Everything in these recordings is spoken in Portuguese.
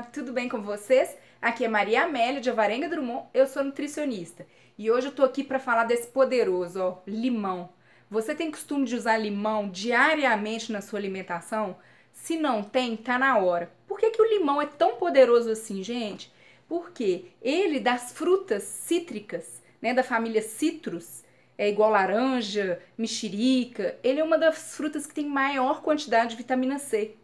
Olá, tudo bem com vocês? Aqui é Maria Amélia de Avarenga Drummond, eu sou nutricionista e hoje eu tô aqui para falar desse poderoso, ó, limão. Você tem costume de usar limão diariamente na sua alimentação? Se não tem, tá na hora. Por que, que o limão é tão poderoso assim, gente? Porque ele das frutas cítricas, né, da família citrus, é igual laranja, mexerica, ele é uma das frutas que tem maior quantidade de vitamina C.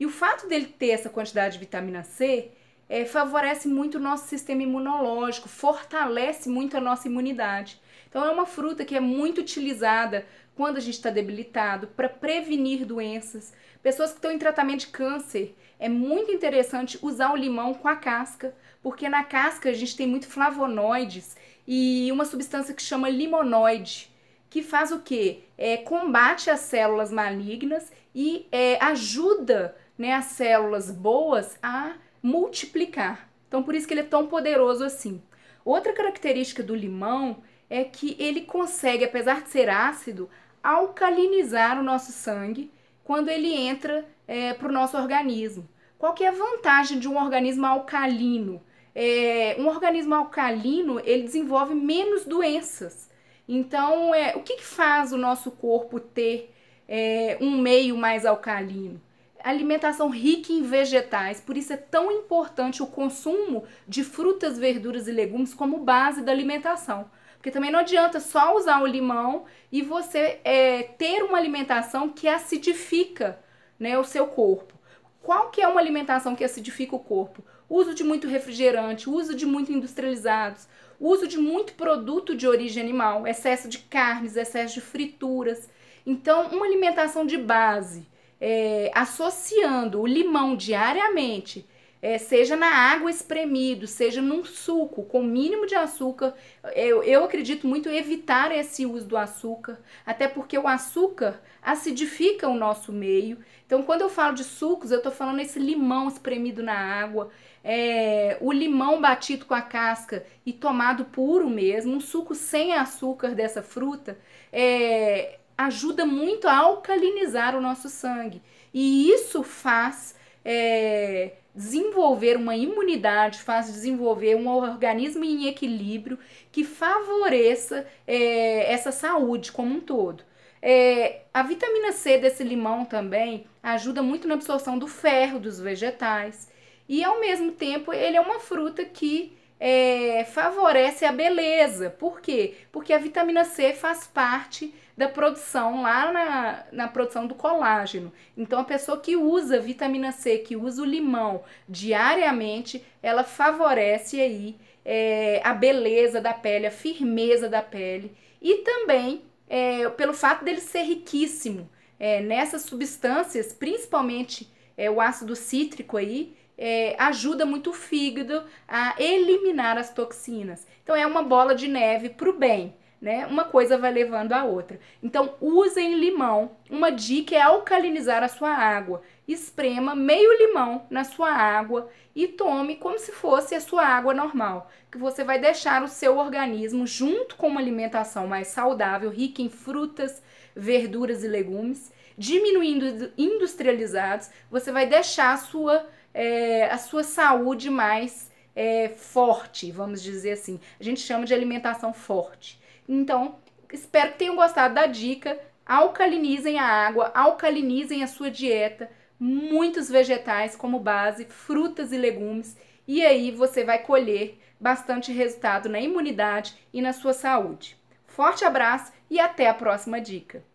E o fato dele ter essa quantidade de vitamina C é, favorece muito o nosso sistema imunológico, fortalece muito a nossa imunidade. Então, é uma fruta que é muito utilizada quando a gente está debilitado, para prevenir doenças. Pessoas que estão em tratamento de câncer, é muito interessante usar o limão com a casca, porque na casca a gente tem muito flavonoides e uma substância que chama limonoide, que faz o quê? É, combate as células malignas e é, ajuda né, as células boas a multiplicar. Então, por isso que ele é tão poderoso assim. Outra característica do limão é que ele consegue, apesar de ser ácido, alcalinizar o nosso sangue quando ele entra é, para o nosso organismo. Qual que é a vantagem de um organismo alcalino? É, um organismo alcalino ele desenvolve menos doenças. Então, é, o que, que faz o nosso corpo ter é, um meio mais alcalino? alimentação rica em vegetais, por isso é tão importante o consumo de frutas, verduras e legumes como base da alimentação. Porque também não adianta só usar o limão e você é, ter uma alimentação que acidifica né, o seu corpo. Qual que é uma alimentação que acidifica o corpo? Uso de muito refrigerante, uso de muito industrializados, uso de muito produto de origem animal, excesso de carnes, excesso de frituras. Então, uma alimentação de base é, associando o limão diariamente, é, seja na água espremido, seja num suco com mínimo de açúcar, é, eu, eu acredito muito evitar esse uso do açúcar, até porque o açúcar acidifica o nosso meio. Então, quando eu falo de sucos, eu estou falando esse limão espremido na água, é, o limão batido com a casca e tomado puro mesmo, um suco sem açúcar dessa fruta, é, ajuda muito a alcalinizar o nosso sangue. E isso faz é, desenvolver uma imunidade, faz desenvolver um organismo em equilíbrio que favoreça é, essa saúde como um todo. É, a vitamina C desse limão também ajuda muito na absorção do ferro dos vegetais e, ao mesmo tempo, ele é uma fruta que é, favorece a beleza. Por quê? Porque a vitamina C faz parte da produção lá na, na produção do colágeno. Então, a pessoa que usa vitamina C, que usa o limão diariamente, ela favorece aí é, a beleza da pele, a firmeza da pele e também é, pelo fato dele ser riquíssimo é, nessas substâncias, principalmente é, o ácido cítrico aí, é, ajuda muito o fígado a eliminar as toxinas. Então é uma bola de neve para o bem né? Uma coisa vai levando a outra. Então, usem limão. Uma dica é alcalinizar a sua água. Esprema meio limão na sua água e tome como se fosse a sua água normal, que você vai deixar o seu organismo junto com uma alimentação mais saudável, rica em frutas, verduras e legumes, diminuindo industrializados, você vai deixar a sua, é, a sua saúde mais é, forte, vamos dizer assim. A gente chama de alimentação forte. Então, espero que tenham gostado da dica. Alcalinizem a água, alcalinizem a sua dieta, muitos vegetais como base, frutas e legumes, e aí você vai colher bastante resultado na imunidade e na sua saúde. Forte abraço e até a próxima dica!